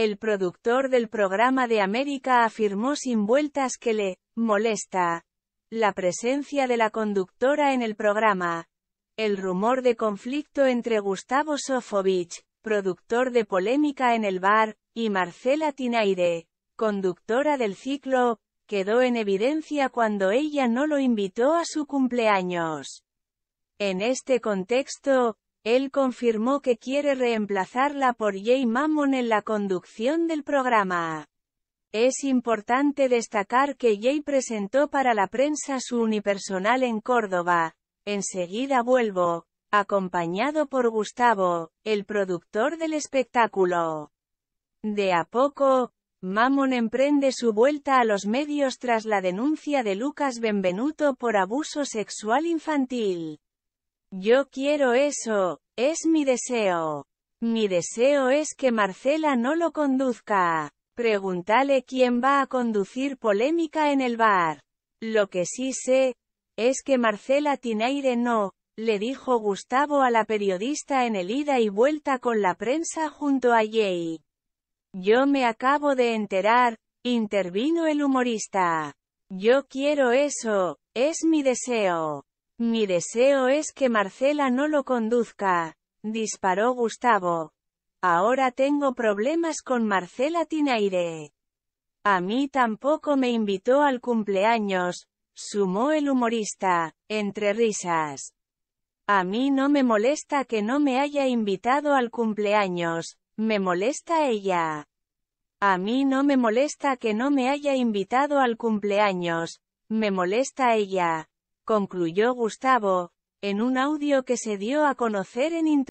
El productor del programa de América afirmó sin vueltas que le molesta la presencia de la conductora en el programa. El rumor de conflicto entre Gustavo Sofovich, productor de Polémica en el Bar, y Marcela Tinaire, conductora del ciclo, quedó en evidencia cuando ella no lo invitó a su cumpleaños. En este contexto, él confirmó que quiere reemplazarla por Jay Mammon en la conducción del programa. Es importante destacar que Jay presentó para la prensa su unipersonal en Córdoba. Enseguida vuelvo, acompañado por Gustavo, el productor del espectáculo. De a poco, Mammon emprende su vuelta a los medios tras la denuncia de Lucas Benvenuto por abuso sexual infantil. Yo quiero eso, es mi deseo. Mi deseo es que Marcela no lo conduzca. Pregúntale quién va a conducir polémica en el bar. Lo que sí sé, es que Marcela Tineire no, le dijo Gustavo a la periodista en el ida y vuelta con la prensa junto a Jay. Yo me acabo de enterar, intervino el humorista. Yo quiero eso, es mi deseo. Mi deseo es que Marcela no lo conduzca, disparó Gustavo. Ahora tengo problemas con Marcela Tinaire. A mí tampoco me invitó al cumpleaños, sumó el humorista, entre risas. A mí no me molesta que no me haya invitado al cumpleaños, me molesta ella. A mí no me molesta que no me haya invitado al cumpleaños, me molesta ella, concluyó Gustavo, en un audio que se dio a conocer en Internet.